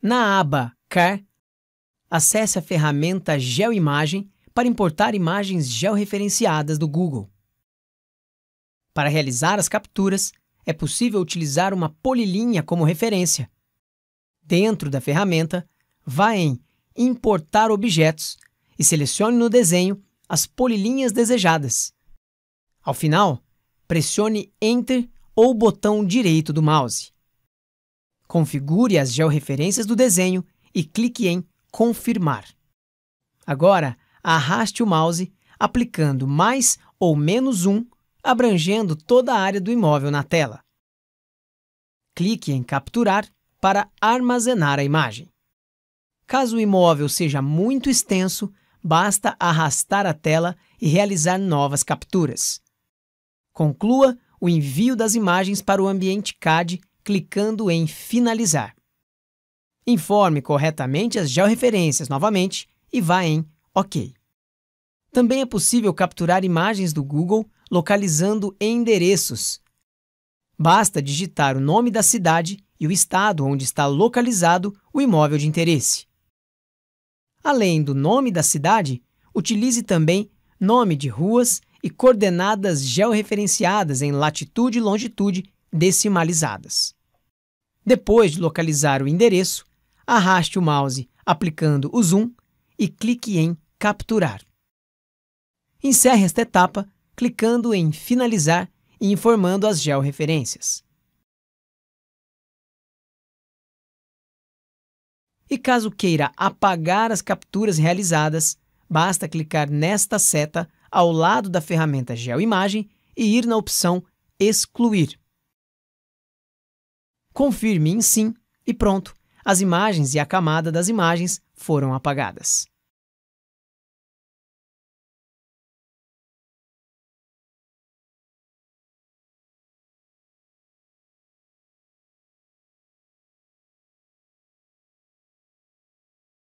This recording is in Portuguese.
Na aba Car, acesse a ferramenta Geoimagem para importar imagens georreferenciadas do Google. Para realizar as capturas, é possível utilizar uma polilinha como referência. Dentro da ferramenta, vá em Importar objetos e selecione no desenho as polilinhas desejadas. Ao final, pressione Enter ou o botão direito do mouse. Configure as georreferências do desenho e clique em Confirmar. Agora, arraste o mouse aplicando mais ou menos um, abrangendo toda a área do imóvel na tela. Clique em Capturar para armazenar a imagem. Caso o imóvel seja muito extenso, basta arrastar a tela e realizar novas capturas. Conclua o envio das imagens para o ambiente CAD clicando em Finalizar. Informe corretamente as georreferências novamente e vá em OK. Também é possível capturar imagens do Google localizando endereços. Basta digitar o nome da cidade e o estado onde está localizado o imóvel de interesse. Além do nome da cidade, utilize também nome de ruas e coordenadas georreferenciadas em latitude e longitude decimalizadas. Depois de localizar o endereço, arraste o mouse aplicando o zoom e clique em Capturar. Encerre esta etapa clicando em Finalizar e informando as georreferências. E caso queira apagar as capturas realizadas, basta clicar nesta seta ao lado da ferramenta Geoimagem e ir na opção Excluir confirme em sim e pronto. As imagens e a camada das imagens foram apagadas.